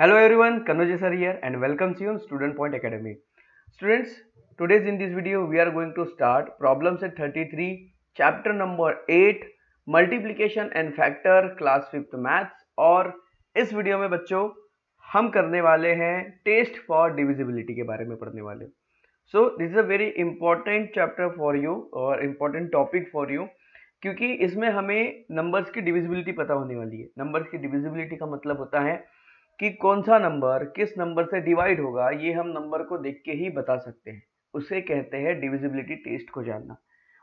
Hello everyone कन्वर्जे sir here and welcome to you student point academy students today's in this video we are going to start problems eight 33 chapter number eight multiplication and factor class fifth maths और इस video में बच्चों हम करने वाले हैं test for divisibility के बारे में पढ़ने वाले so this is a very important chapter for you और इम्पॉर्टेंट टॉपिक फॉर यू क्योंकि इसमें हमें नंबर्स की डिविजिबिलिटी पता होने वाली है नंबर्स की डिविजिबिलिटी का मतलब होता है कि कौन सा नंबर किस नंबर से डिवाइड होगा ये हम नंबर को देख के ही बता सकते हैं उसे कहते हैं डिविजिबिलिटी टेस्ट को जानना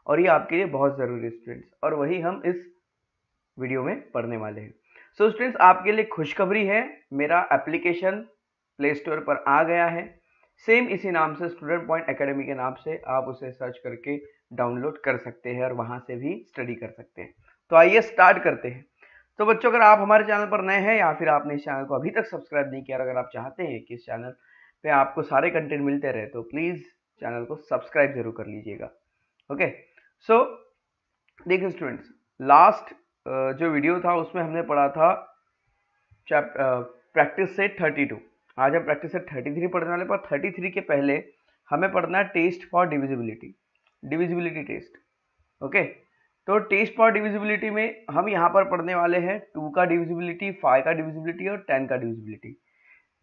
और ये आपके लिए बहुत ज़रूरी है स्टूडेंट्स और वही हम इस वीडियो में पढ़ने वाले हैं सो so, स्टूडेंट्स आपके लिए खुशखबरी है मेरा एप्लीकेशन प्ले स्टोर पर आ गया है सेम इसी नाम से स्टूडेंट पॉइंट एकेडमी के नाम से आप उसे सर्च करके डाउनलोड कर सकते हैं और वहाँ से भी स्टडी कर सकते हैं तो आइए स्टार्ट करते हैं तो बच्चों अगर आप हमारे चैनल पर नए हैं या फिर आपने इस चैनल को अभी तक सब्सक्राइब नहीं किया अगर आप चाहते हैं कि इस चैनल पे आपको सारे कंटेंट मिलते रहे तो प्लीज़ चैनल को सब्सक्राइब जरूर कर लीजिएगा ओके सो देखिए स्टूडेंट्स लास्ट जो वीडियो था उसमें हमने पढ़ा था प्रैक्टिस से थर्टी आज हम प्रैक्टिस से थर्टी पढ़ने वाले पर थर्टी के पहले हमें पढ़ना है test for divisibility divisibility test okay okay? तो टेस्ट पावर डिविजिबिलिटी में हम यहाँ पर पढ़ने वाले हैं टू का डिविजिबिलिटी फाइव का डिविजिबिलिटी और टेन का डिविजिबिलिटी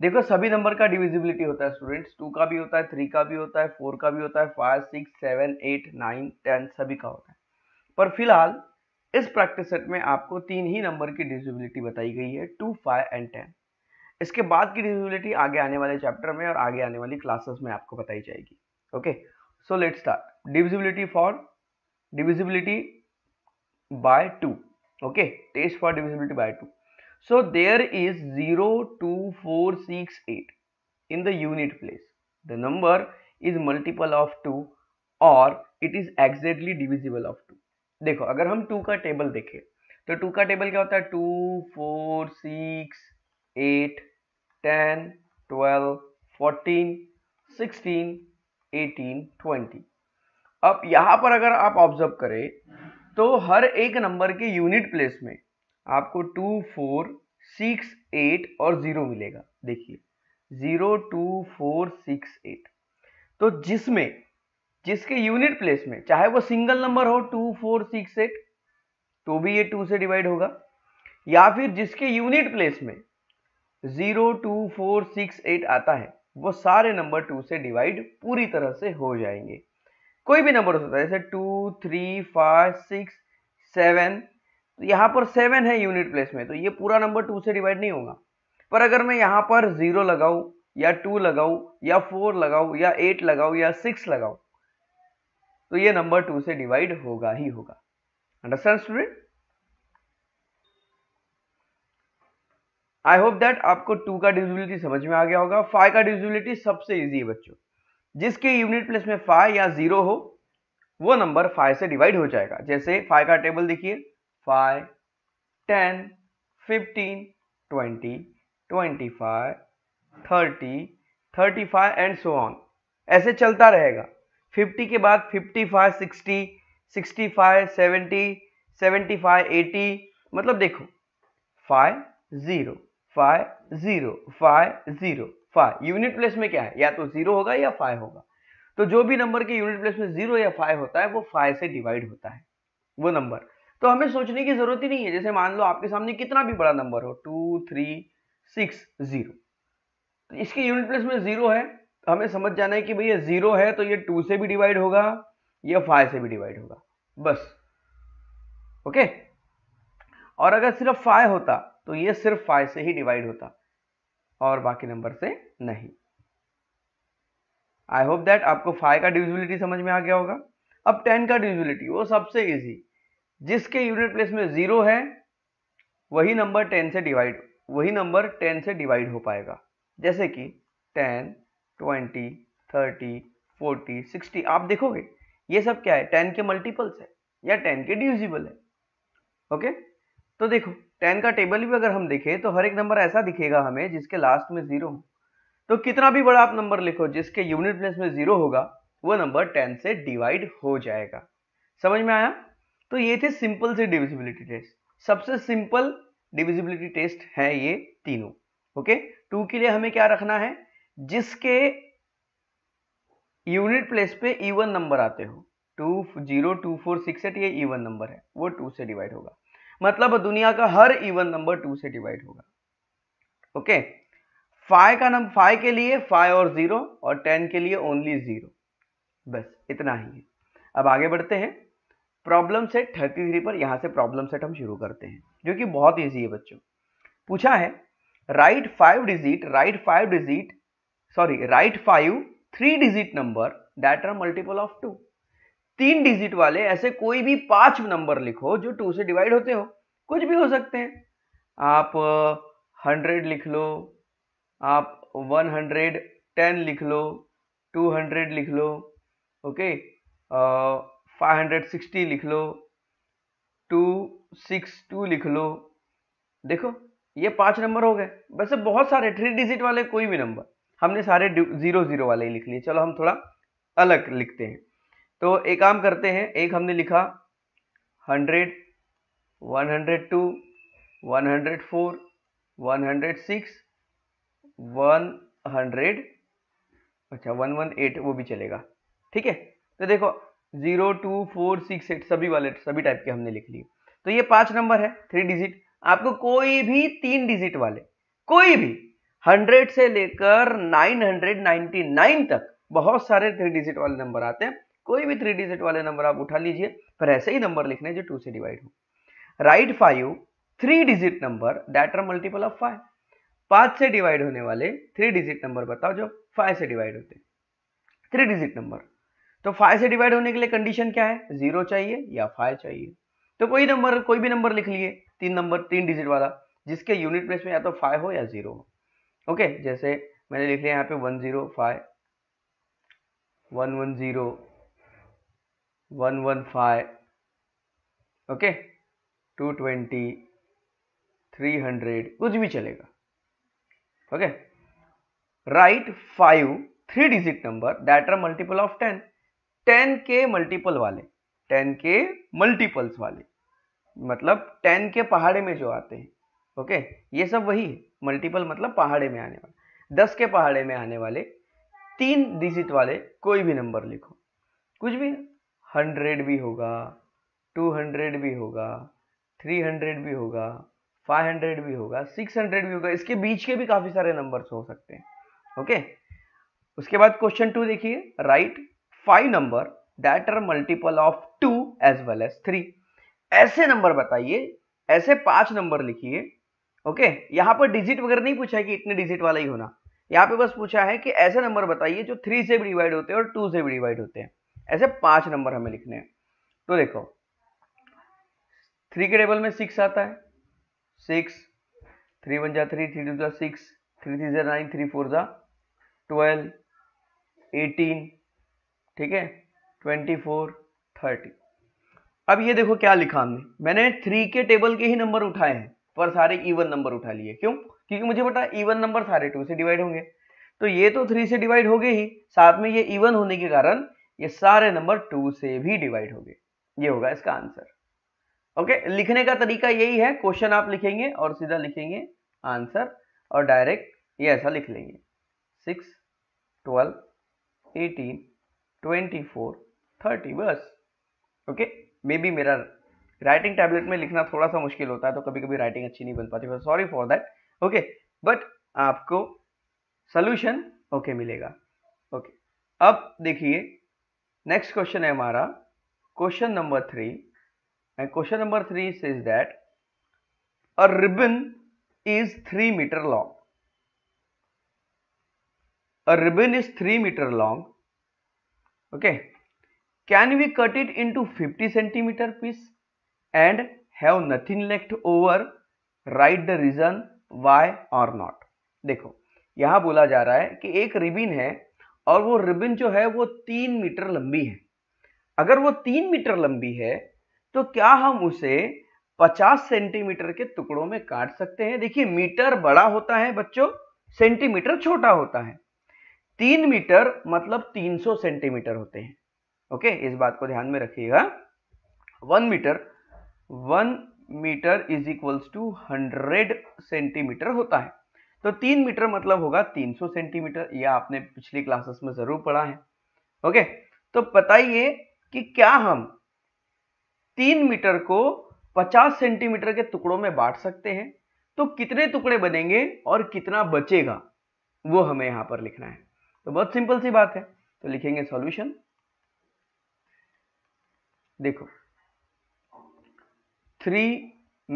देखो सभी नंबर का डिविजिबिलिटी होता है स्टूडेंट्स टू का भी होता है थ्री का भी होता है फोर का भी होता है five six seven eight nine ten सभी का होता है पर फिलहाल इस प्रैक्टिस सेट में आपको तीन ही नंबर की डिविजिबिलिटी बताई गई है टू फाइव एंड टेन इसके बाद की डिविजिबिलिटी आगे आने वाले चैप्टर में और आगे आने वाली क्लासेस में आपको बताई जाएगी okay so let start divisibility for divisibility by two okay test for divisibility by two so there is zero two four six eight in the unit place the number is multiple of 2 और it is exactly divisible of two देखो अगर हम to का table देखें तो to का table क्या होता है two four six eight ten twelve fourteen sixteen eighteen twenty अब यहां पर अगर आप ऑब्जर्व करें तो हर एक नंबर के यूनिट प्लेस में आपको टू फोर सिक्स एट और ज़ीरो मिलेगा देखिए zero two four six eight तो जिसमें जिसके यूनिट प्लेस में चाहे वो सिंगल नंबर हो टू फोर सिक्स एट तो भी ये टू से डिवाइड होगा या फिर जिसके यूनिट प्लेस में zero two four six eight आता है वो सारे नंबर टू से डिवाइड पूरी तरह से हो जाएंगे कोई भी नंबर हो सकता है जैसे two three five six seven तो यहाँ पर सेवन है यूनिट प्लेस में तो ये पूरा नंबर टू से डिवाइड नहीं होगा पर अगर मैं यहाँ पर ज़ीरो लगाऊ या टू लगाऊ या फोर लगाऊ या एट लगाऊ या सिक्स लगाऊ तो ये नंबर टू से डिवाइड होगा ही होगा understand student I hope that आपको टू का डिजिबिलिटी समझ में आ गया होगा फाइव का डिजिबिलिटी सबसे ईजी है बच्चों जिसके यूनिट प्लेस में फाइव या जीरो हो वो नंबर फाइव से डिवाइड हो जाएगा जैसे फाइव का टेबल देखिए five ten fifteen twenty twenty five thirty thirty five and so on ऐसे चलता रहेगा फिफ्टी के बाद fifty five sixty sixty five seventy seventy five eighty मतलब देखो five zero five zero five zero five unit place में क्या है या तो जीरो होगा या फाइव होगा तो जो भी नंबर के यूनिट प्लेस में जीरो या फाइव होता है वो फाइव से डिवाइड होता है वो नंबर तो हमें सोचने की जरूरत ही नहीं है जैसे मान लो आपके सामने कितना भी बड़ा नंबर हो टू थ्री सिक्स जीरो तो इसके यूनिट प्लेस में जीरो है तो हमें समझ जाना है कि भैया जीरो है तो ये टू से भी डिवाइड होगा या फाइव से भी डिवाइड होगा बस ओके और अगर सिर्फ फाइव होता तो ये सिर्फ फाइव से ही डिवाइड होता और बाकी नंबर से नहीं आई होप दैट आपको फाइव का डिविजिबिलिटी समझ में आ गया होगा अब टेन का डिविजिबिलिटी वो सबसे इजी जिसके यूनिट प्लेस में जीरो है वही नंबर टेन से डिवाइड वही नंबर टेन से डिवाइड हो पाएगा जैसे कि ten twenty thirty forty sixty आप देखोगे ये सब क्या है टेन के मल्टीपल्स है या टेन के डिविजिबल है ओके okay? तो देखो टेन का टेबल भी अगर हम देखें तो हर एक नंबर ऐसा दिखेगा हमें जिसके लास्ट में जीरो हो तो कितना भी बड़ा आप नंबर लिखो जिसके यूनिट प्लेस में जीरो होगा वो नंबर टेन से डिवाइड हो जाएगा समझ में आया तो ये थे सिंपल से डिविजिबिलिटी टेस्ट सबसे सिंपल डिविजिबिलिटी टेस्ट है ये तीनों ओके टू के लिए हमें क्या रखना है जिसके यूनिट प्लेस पे इवन नंबर आते हो two zero two four six eight ये इवन नंबर है वो टू से डिवाइड होगा मतलब दुनिया का हर इवन नंबर टू से डिवाइड होगा ओके फाइव का नंबर फाइव के लिए फाइव और जीरो और टेन के लिए ओनली जीरो बस इतना ही है अब आगे बढ़ते हैं प्रॉब्लम सेट थर्टी थ्री पर यहां से प्रॉब्लम सेट हम शुरू करते हैं जो कि बहुत ईजी है बच्चों पूछा है right five digit right five digit sorry right five three digit number that are multiple of two तीन डिजिट वाले ऐसे कोई भी पांच नंबर लिखो जो टू से डिवाइड होते हो कुछ भी हो सकते हैं आप हंड्रेड uh, लिख लो आप वन हंड्रेड टेन लिख लो टू हंड्रेड लिख लो ओके फाइव हंड्रेड सिक्सटी लिख लो टू सिक्स टू लिख लो देखो ये पांच नंबर हो गए वैसे बहुत सारे थ्री डिजिट वाले कोई भी नंबर हमने सारे जीरो जीरो वाले ही लिख लिए चलो हम थोड़ा अलग लिखते हैं तो एक काम करते हैं एक हमने लिखा hundred one hundred two one hundred four one hundred six one hundred अच्छा वन वन एट वो भी चलेगा ठीक है तो देखो zero two four six eight सभी वाले सभी टाइप के हमने लिख लिए तो ये पांच नंबर है थ्री डिजिट आपको कोई भी तीन डिजिट वाले कोई भी हंड्रेड से लेकर नाइन हंड्रेड नाइन्टी नाइन तक बहुत सारे थ्री डिजिट वाले नंबर आते हैं कोई भी थ्री डिजिट वाले नंबर आप उठा लीजिए पर ऐसे ही नंबर लिखने जो टू से डिवाइड हो right five three digit number that are multiple of five पांच से डिवाइड होने वाले थ्री डिजिट नंबर बताओ जो फाइव से डिवाइड होते थ्री डिजिट नंबर तो फाइव से डिवाइड होने के लिए कंडीशन क्या है जीरो चाहिए या फाइव चाहिए तो कोई नंबर कोई भी नंबर लिख लिए तीन नंबर तीन डिजिट वाला जिसके यूनिट प्लेस में या तो फाइव हो या जीरो हो ओके जैसे मैंने लिख लिया यहाँ पे one zero five one one zero one one five okay two twenty three hundred कुछ भी चलेगा okay right five three digit number that are multiple of ten ten के मल्टीपल वाले टेन के मल्टीपल्स वाले मतलब टेन के पहाड़े में जो आते हैं ओके okay? ये सब वही है मल्टीपल मतलब पहाड़े में आने वाले दस के पहाड़े में आने वाले तीन डिजिट वाले कोई भी नंबर लिखो कुछ भी हंड्रेड भी होगा टू हंड्रेड भी होगा थ्री हंड्रेड भी होगा फाइव हंड्रेड भी होगा सिक्स हंड्रेड भी होगा इसके बीच के भी काफ़ी सारे नंबर्स हो सकते हैं ओके उसके बाद क्वेश्चन टू देखिए right five number that are multiple of two as well as three ऐसे नंबर बताइए ऐसे पांच नंबर लिखिए ओके यहाँ पर डिजिट वगैरह नहीं पूछा है कि इतने डिजिट वाला ही होना यहां पे बस पूछा है कि ऐसे नंबर बताइए जो थ्री से भी डिवाइड होते हैं और टू से भी डिवाइड होते हैं ऐसे पांच नंबर हमें लिखने हैं तो देखो थ्री के टेबल में सिक्स आता है सिक्स थ्री वन जा थ्री थ्री टू जा सिक्स थ्री थ्री जा नाइन थ्री फोर जा ट्वेल्व एटीन ठीक है ट्वेंटी फोर थर्टी अब ये देखो क्या लिखा हमने मैंने थ्री के टेबल के ही नंबर उठाए हैं पर सारे इवन नंबर उठा लिए क्यों क्योंकि मुझे पता इवन नंबर सारे टू से डिवाइड होंगे तो ये तो थ्री से डिवाइड हो गए ही साथ में ये इवन होने के कारण ये सारे नंबर टू से भी डिवाइड हो गए ये होगा इसका आंसर ओके लिखने का तरीका यही है क्वेश्चन आप लिखेंगे और सीधा लिखेंगे आंसर और डायरेक्ट ये ऐसा लिख लेंगे six twelve eighteen twenty four thirty बस ओके मे बी मेरा राइटिंग टैबलेट में लिखना थोड़ा सा मुश्किल होता है तो कभी कभी राइटिंग अच्छी नहीं बन पाती sorry for that okay but आपको सोल्यूशन ओके मिलेगा ओके okay. अब देखिए नेक्स्ट क्वेश्चन है हमारा question number three and question number three is that a ribbon is three metre long a ribbon is three metre long okay can we cut it to fifty centimetre piece and have nothing left over right the reason why और not देखो यहां बोला जा रहा है कि एक ribbon है और वो रिबन जो है वो तीन मीटर लंबी है अगर वो तीन मीटर लंबी है तो क्या हम उसे 50 सेंटीमीटर के टुकड़ों में काट सकते हैं देखिए मीटर बड़ा होता है बच्चों सेंटीमीटर छोटा होता है तीन मीटर मतलब 300 सेंटीमीटर होते हैं ओके इस बात को ध्यान में रखिएगा one metre one metre is equals to hundred centimetre होता है तो तीन मीटर मतलब होगा 300 सेंटीमीटर यह आपने पिछली क्लासेस में जरूर पढ़ा है ओके तो बताइए कि क्या हम तीन मीटर को 50 सेंटीमीटर के टुकड़ों में बांट सकते हैं तो कितने टुकड़े बनेंगे और कितना बचेगा वो हमें यहां पर लिखना है तो बहुत सिंपल सी बात है तो लिखेंगे सॉल्यूशन देखो three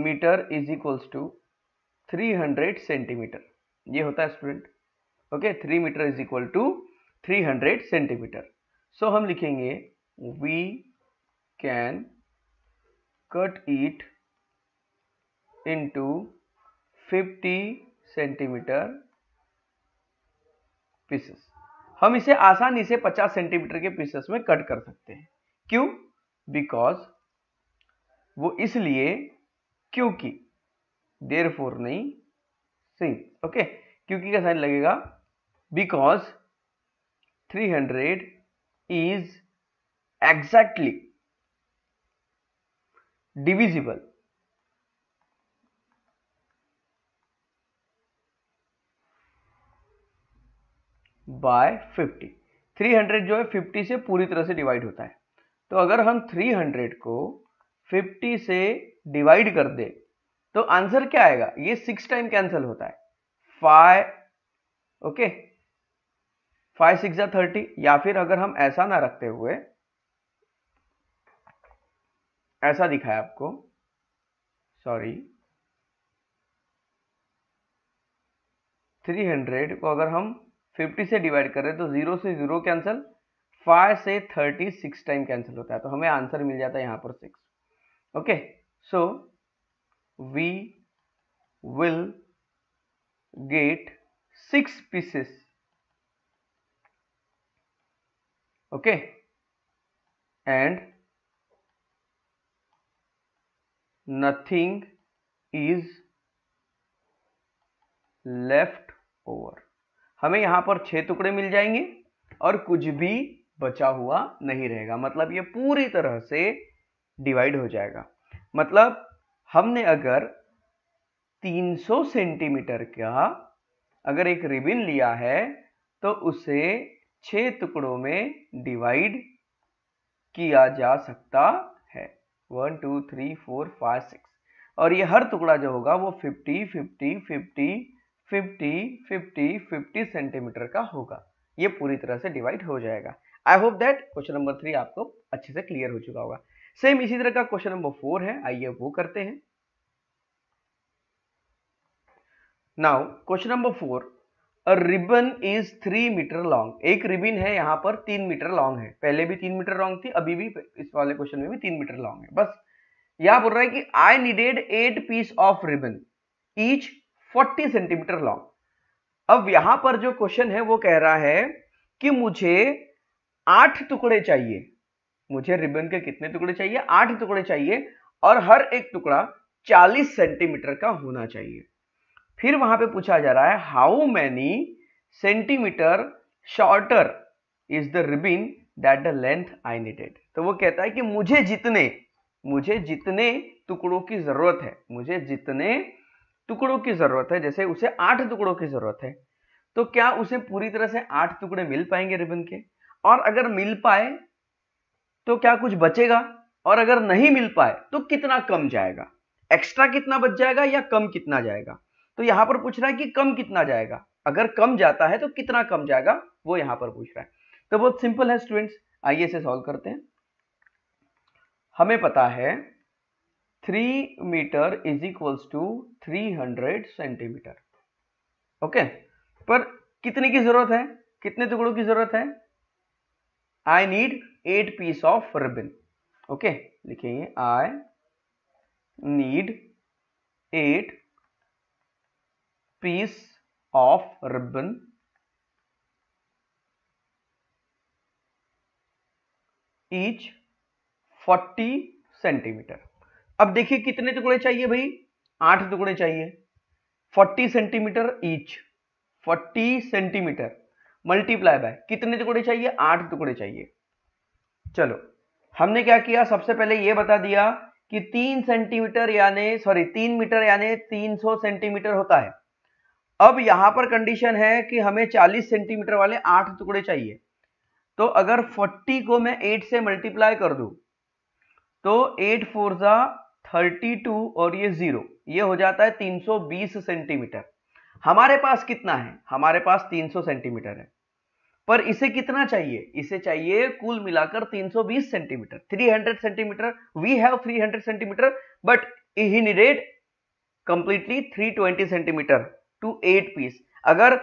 metre is equals to 300 centimetre ये होता है student okay three metre is equal to three hundred centimetre so हम लिखेंगे we can cut it into fifty centimetre pieces हम इसे आसानी से 50 सेंटीमीटर के पीसेस में कट कर सकते हैं क्यों बिकॉज वो इसलिए क्योंकि देर फोर नहीं सी ओके क्योंकि का साइन लगेगा because 300 is exactly divisible by 50 300 जो है 50 से पूरी तरह से डिवाइड होता है तो अगर हम 300 को 50 से डिवाइड कर दे तो आंसर क्या आएगा ये सिक्स टाइम कैंसिल होता है फाइव ओके फाइव सिक्स या थर्टी या फिर अगर हम ऐसा ना रखते हुए ऐसा दिखाया आपको सॉरी थ्री हंड्रेड को अगर हम फिफ्टी से डिवाइड करें तो जीरो से जीरो कैंसिल फाइव से थर्टी सिक्स टाइम कैंसिल होता है तो हमें आंसर मिल जाता है यहां पर six okay so we will get six pieces okay and nothing is left over हमें यहां पर छह टुकड़े मिल जाएंगे और कुछ भी बचा हुआ नहीं रहेगा मतलब ये पूरी तरह से डिवाइड हो जाएगा मतलब हमने अगर 300 सेंटीमीटर का अगर एक रिबिन लिया है तो उसे छह टुकड़ों में डिवाइड किया जा सकता है one two three four five six और ये हर टुकड़ा जो होगा वो fifty fifty fifty fifty fifty fifty centimetre का होगा ये पूरी तरह से डिवाइड हो जाएगा I hope that question number three आपको अच्छे से क्लियर हो चुका होगा सेम इसी तरह का क्वेश्चन नंबर फोर है आइए वो करते हैं now question number four a ribbon is three metre long एक रिबिन है यहां पर तीन मीटर लॉन्ग है पहले भी तीन मीटर लॉन्ग थी अभी भी इस वाले क्वेश्चन में भी तीन मीटर लॉन्ग है बस यहां बोल रहा है कि I needed eight piece of ribbon each forty centimetre long अब यहां पर जो क्वेश्चन है वो कह रहा है कि मुझे आठ टुकड़े चाहिए मुझे रिबन के कितने टुकड़े चाहिए आठ टुकड़े चाहिए और हर एक टुकड़ा 40 सेंटीमीटर का होना चाहिए फिर वहां पे पूछा जा रहा है how many centimetre shorter is the ribbon that the length I needed तो वो कहता है कि मुझे जितने मुझे जितने टुकड़ों की जरूरत है मुझे जितने टुकड़ों की जरूरत है जैसे उसे आठ टुकड़ों की जरूरत है तो क्या उसे पूरी तरह से आठ टुकड़े मिल पाएंगे रिबन के और अगर मिल पाए तो क्या कुछ बचेगा और अगर नहीं मिल पाए तो कितना कम जाएगा एक्स्ट्रा कितना बच जाएगा या कम कितना जाएगा तो यहां पर पूछ रहा है कि कम कितना जाएगा अगर कम जाता है तो कितना कम जाएगा वो यहां पर पूछ रहा है तो बहुत सिंपल है स्टूडेंट्स आइए इसे सॉल्व करते हैं हमें पता है three metre is equals to three hundred centimetre okay पर कितने की जरूरत है कितने टुकड़ों की जरूरत है I need eight piece of ribbon okay लिखेंगे I need eight piece of ribbon each 40 centimetre अब देखिए कितने टुकड़े चाहिए भाई आठ टुकड़े चाहिए 40 centimetre each 40 centimetre multiply by कितने टुकड़े चाहिए आठ टुकड़े चाहिए चलो हमने क्या किया सबसे पहले यह बता दिया कि तीन सेंटीमीटर यानी सॉरी तीन मीटर यानी तीन सौ सेंटीमीटर होता है अब यहां पर कंडीशन है कि हमें चालीस सेंटीमीटर वाले आठ टुकड़े चाहिए तो अगर फोर्टी को मैं एट से मल्टीप्लाई कर दू तो एट फोर ज़ा थर्टी टू और ये ज़ीरो ये हो जाता है तीन सौ बीस सेंटीमीटर हमारे पास कितना है हमारे पास 300 सेंटीमीटर है पर इसे कितना चाहिए इसे चाहिए कुल मिलाकर 320 centimetre 300 centimetre we have 300 centimetre but he needed completely 320 centimetre to eight piece अगर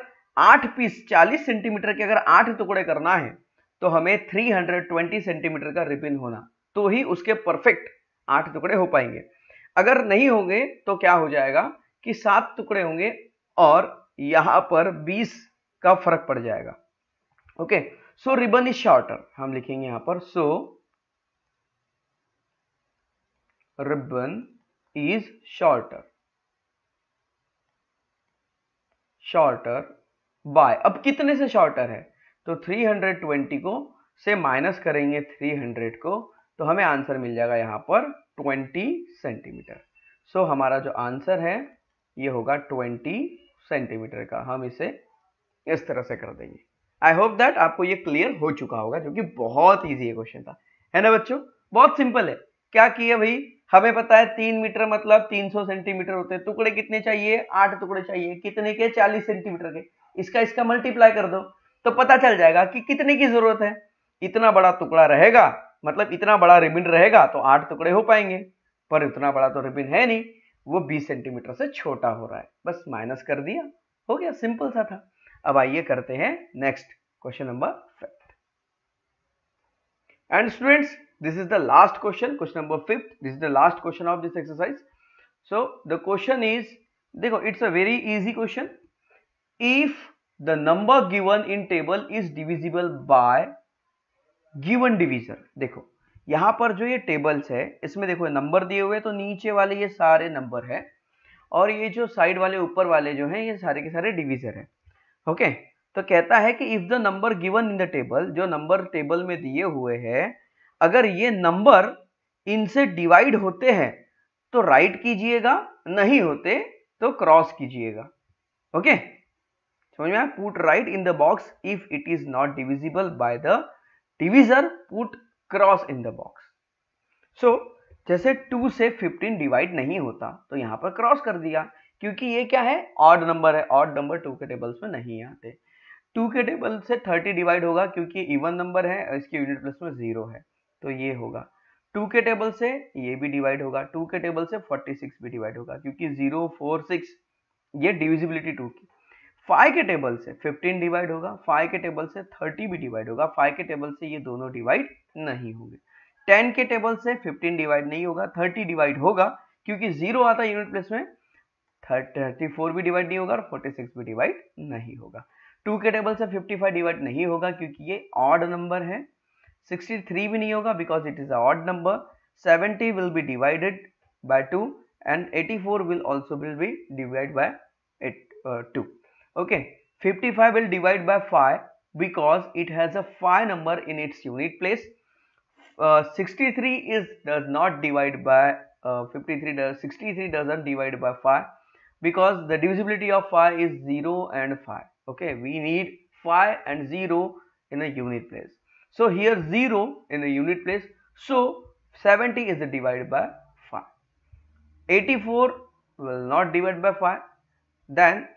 आठ पीस 40 सेंटीमीटर के अगर आठ टुकड़े करना है तो हमें 320 सेंटीमीटर का रिबिन होना तो ही उसके परफेक्ट आठ टुकड़े हो पाएंगे अगर नहीं होंगे तो क्या हो जाएगा कि सात टुकड़े होंगे और यहां पर 20 का फर्क पड़ जाएगा okay so ribbon is shorter हम लिखेंगे यहां पर so ribbon is shorter shorter by अब कितने से शॉर्टर है तो 320 को से माइनस करेंगे 300 को तो हमें आंसर मिल जाएगा यहां पर 20 सेंटीमीटर सो so, हमारा जो आंसर है ये होगा 20 सेंटीमीटर का हम इसे इस तरह से कर देंगे आई होप दैट आपको ये क्लियर हो चुका होगा क्योंकि बहुत ईजी क्वेश्चन था है ना बच्चों बहुत सिंपल है क्या किया भाई हमें पता है तीन मीटर मतलब 300 सेंटीमीटर होते हैं टुकड़े कितने चाहिए आठ टुकड़े चाहिए कितने के 40 सेंटीमीटर के इसका इसका मल्टीप्लाई कर दो तो पता चल जाएगा कि कितने की जरूरत है इतना बड़ा टुकड़ा रहेगा मतलब इतना बड़ा रिबिन रहेगा तो आठ टुकड़े हो पाएंगे पर इतना बड़ा तो रिबिन है नहीं वो 20 सेंटीमीटर से छोटा हो रहा है बस माइनस कर दिया हो गया सिंपल सा था अब आइए करते हैं next question number fifth and students this is the last question question number fifth this is the last question of this exercise so the question is देखो it's a very easy question if the number given in table is divisible by given division देखो यहाँ पर जो ये tables है इसमें देखो number दिए हुए तो नीचे वाले ये सारे नंबर है और ये जो साइड वाले ऊपर वाले जो हैं ये सारे के सारे डिविजर है ओके तो कहता है कि if the number given in the table जो नंबर टेबल में दिए हुए हैं अगर ये नंबर इनसे डिवाइड होते हैं तो राइट कीजिएगा नहीं होते तो क्रॉस कीजिएगा ओके समझ में put right in the box if it is not divisible by the divisor put cross in the box so जैसे टू से फिफ्टीन डिवाइड नहीं होता तो यहां पर क्रॉस कर दिया क्योंकि ये क्या है ऑड नंबर है ऑड नंबर टू के टेबल्स में नहीं आते टू के टेबल से थर्टी डिवाइड होगा क्योंकि इवन नंबर है इसके यूनिट प्लस में जीरो है तो ये होगा टू के टेबल से ये भी डिवाइड होगा टू के टेबल से फोर्टी सिक्स भी डिवाइड होगा क्योंकि जीरो फोर सिक्स ये डिविजिबिलिटी टू की फाइव के टेबल से फिफ्टीन डिवाइड होगा फाइव के टेबल से थर्टी भी डिवाइड होगा फाइव के टेबल से ये दोनों डिवाइड नहीं होंगे टेन के टेबल से फिफ्टीन डिवाइड नहीं होगा थर्टी डिवाइड होगा क्योंकि जीरो आता है यूनिट प्लेस में थर्टी फोर भी डिवाइड नहीं होगा और फोर्टी सिक्स भी डिवाइड नहीं होगा टू के टेबल से फिफ्टी फाइव डिवाइड नहीं होगा क्योंकि ये ऑड नंबर है सिक्सटी थ्री भी नहीं होगा because it is a odd number seventy will be divided by two and eighty four will also will be divide by two okay 55 will divide by 5 because it has a 5 number in its unit place uh, 63 is does not divide by uh, 53 does 63 doesn't divide by 5 because the divisibility of 5 is 0 and 5 okay we need 5 and 0 in a unit place so here 0 in the unit place so 70 is divided by 5 84 will not divide by 5 then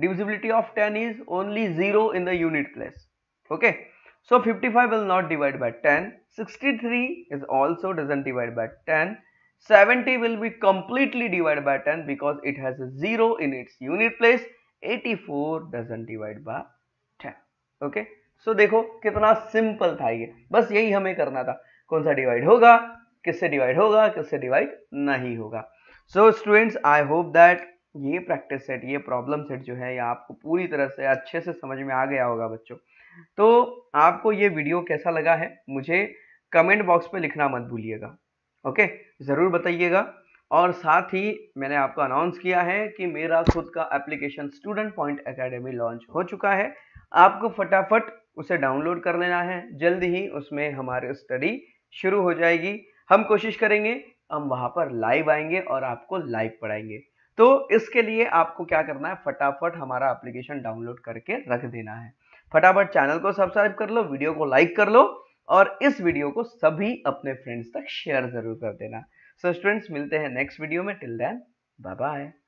divisibility of 10 is only 0 in the unit place okay so 55 will not divide by 10 63 is also doesn't divide by 10 70 will be completely divided by 10 because it has a 0 in its unit place 84 doesn't divide by 10 okay? so, देखो कितना simple था ये बस यही हमें करना था कौन सा divide होगा किससे divide होगा किससे divide नहीं होगा So students, I hope that ये प्रैक्टिस सेट ये प्रॉब्लम सेट जो है ये आपको पूरी तरह से अच्छे से समझ में आ गया होगा बच्चों तो आपको ये वीडियो कैसा लगा है मुझे कमेंट बॉक्स में लिखना मत भूलिएगा ओके ज़रूर बताइएगा और साथ ही मैंने आपको अनाउंस किया है कि मेरा खुद का application student point academy launch हो चुका है आपको फटाफट उसे डाउनलोड कर लेना है जल्द ही उसमें हमारी स्टडी शुरू हो जाएगी हम कोशिश करेंगे हम वहाँ पर लाइव आएंगे और आपको लाइव पढ़ाएंगे तो इसके लिए आपको क्या करना है फटाफट हमारा एप्लीकेशन डाउनलोड करके रख देना है फटाफट चैनल को सब्सक्राइब कर लो वीडियो को लाइक कर लो और इस वीडियो को सभी अपने फ्रेंड्स तक शेयर जरूर कर देना सो so स्टूडेंट्स मिलते हैं नेक्स्ट वीडियो में टिल देन बाय बाय